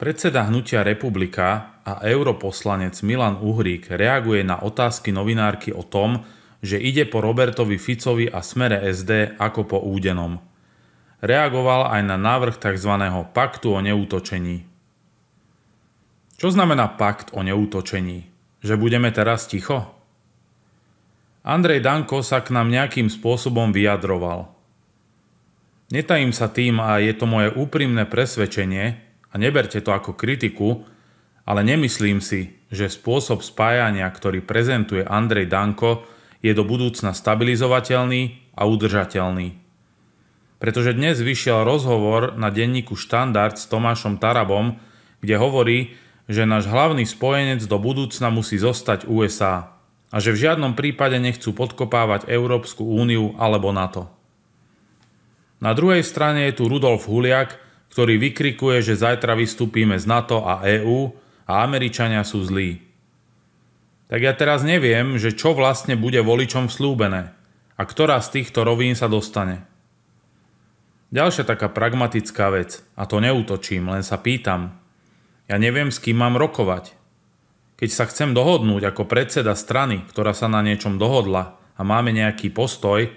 Predseda hnutia Republika a europoslanec Milan Uhrík reaguje na otázky novinárky o tom, že ide po Robertovi Ficovi a smere SD ako po údenom. Reagoval aj na návrh tzv. paktu o neútočení. Čo znamená pakt o neútočení? Že budeme teraz ticho? Andrej Danko sa k nám nejakým spôsobom vyjadroval. Netajím sa tým a je to moje úprimné presvedčenie, a neberte to ako kritiku, ale nemyslím si, že spôsob spájania, ktorý prezentuje Andrej Danko, je do budúcna stabilizovateľný a udržateľný. Pretože dnes vyšiel rozhovor na denníku Štandard s Tomášom Tarabom, kde hovorí, že náš hlavný spojenec do budúcna musí zostať USA a že v žiadnom prípade nechcú podkopávať Európsku úniu alebo NATO. Na druhej strane je tu Rudolf Huliak, ktorý vykrikuje, že zajtra vystúpime z NATO a EÚ a Američania sú zlí. Tak ja teraz neviem, že čo vlastne bude voličom slúbené a ktorá z týchto rovín sa dostane. Ďalšia taká pragmatická vec, a to neútočím, len sa pýtam. Ja neviem, s kým mám rokovať. Keď sa chcem dohodnúť ako predseda strany, ktorá sa na niečom dohodla a máme nejaký postoj,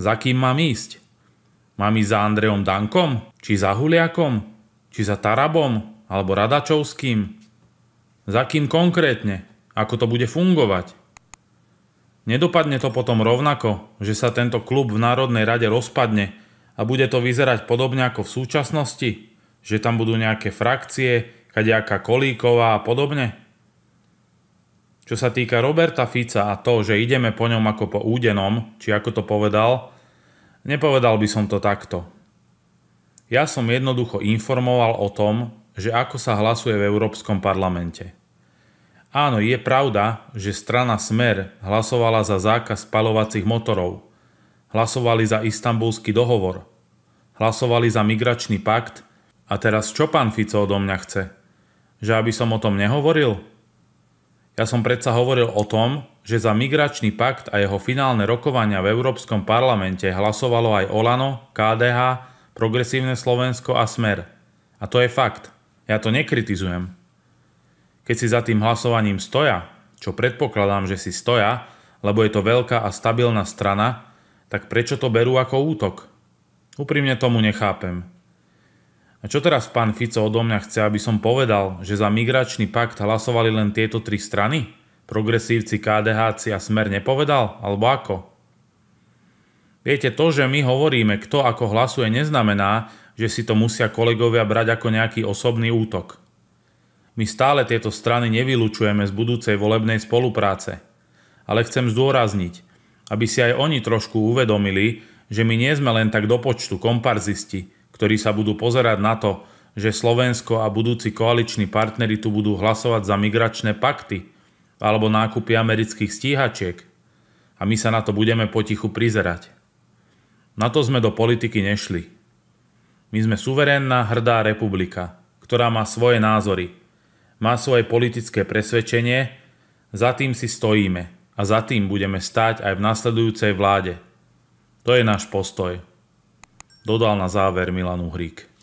za kým mám ísť? Mám ísť za Andrejom Dankom? Či za Huliakom? Či za Tarabom? Alebo Radačovským? Za kým konkrétne? Ako to bude fungovať? Nedopadne to potom rovnako, že sa tento klub v Národnej rade rozpadne a bude to vyzerať podobne ako v súčasnosti? Že tam budú nejaké frakcie, kadejaká kolíková a podobne? Čo sa týka Roberta Fica a to, že ideme po ňom ako po údenom, či ako to povedal, Nepovedal by som to takto. Ja som jednoducho informoval o tom, že ako sa hlasuje v Európskom parlamente. Áno, je pravda, že strana Smer hlasovala za zákaz spalovacích motorov, hlasovali za istambulský dohovor, hlasovali za migračný pakt a teraz čo pán Fico odo mňa chce? Že aby som o tom nehovoril? Ja som predsa hovoril o tom, že za migračný pakt a jeho finálne rokovania v Európskom parlamente hlasovalo aj Olano, KDH, Progresívne Slovensko a Smer. A to je fakt. Ja to nekritizujem. Keď si za tým hlasovaním stoja, čo predpokladám, že si stoja, lebo je to veľká a stabilná strana, tak prečo to berú ako útok? Úprimne tomu nechápem. A čo teraz pán Fico odo mňa chce, aby som povedal, že za migračný pakt hlasovali len tieto tri strany? progresívci KDH a Smer nepovedal, alebo ako? Viete, to, že my hovoríme, kto ako hlasuje, neznamená, že si to musia kolegovia brať ako nejaký osobný útok. My stále tieto strany nevylučujeme z budúcej volebnej spolupráce. Ale chcem zdôrazniť, aby si aj oni trošku uvedomili, že my nie sme len tak do počtu komparzisti, ktorí sa budú pozerať na to, že Slovensko a budúci koaliční partnery tu budú hlasovať za migračné pakty – alebo nákupy amerických stíhačiek a my sa na to budeme potichu prizerať. Na to sme do politiky nešli. My sme suverénna, hrdá republika, ktorá má svoje názory, má svoje politické presvedčenie, za tým si stojíme a za tým budeme stáť aj v nasledujúcej vláde. To je náš postoj, dodal na záver Milan Uhrík.